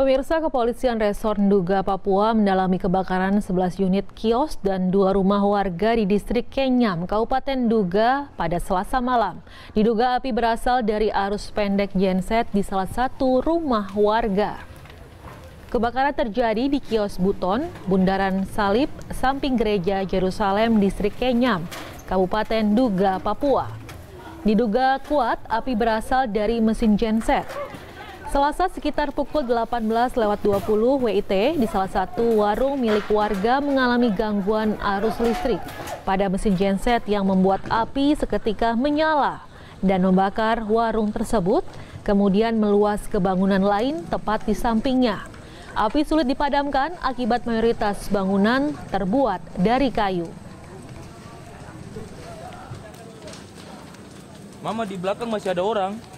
Pemirsa Kepolisian Resor Nduga, Papua mendalami kebakaran 11 unit kios dan dua rumah warga di distrik Kenyam, Kabupaten Duga pada selasa malam. Diduga api berasal dari arus pendek genset di salah satu rumah warga. Kebakaran terjadi di kios Buton, Bundaran Salib, samping gereja Yerusalem, distrik Kenyam, Kabupaten Duga, Papua. Diduga kuat api berasal dari mesin genset. Selasa sekitar pukul 18.20 WIT di salah satu warung milik warga mengalami gangguan arus listrik pada mesin genset yang membuat api seketika menyala dan membakar warung tersebut, kemudian meluas ke bangunan lain tepat di sampingnya. Api sulit dipadamkan akibat mayoritas bangunan terbuat dari kayu. Mama di belakang masih ada orang.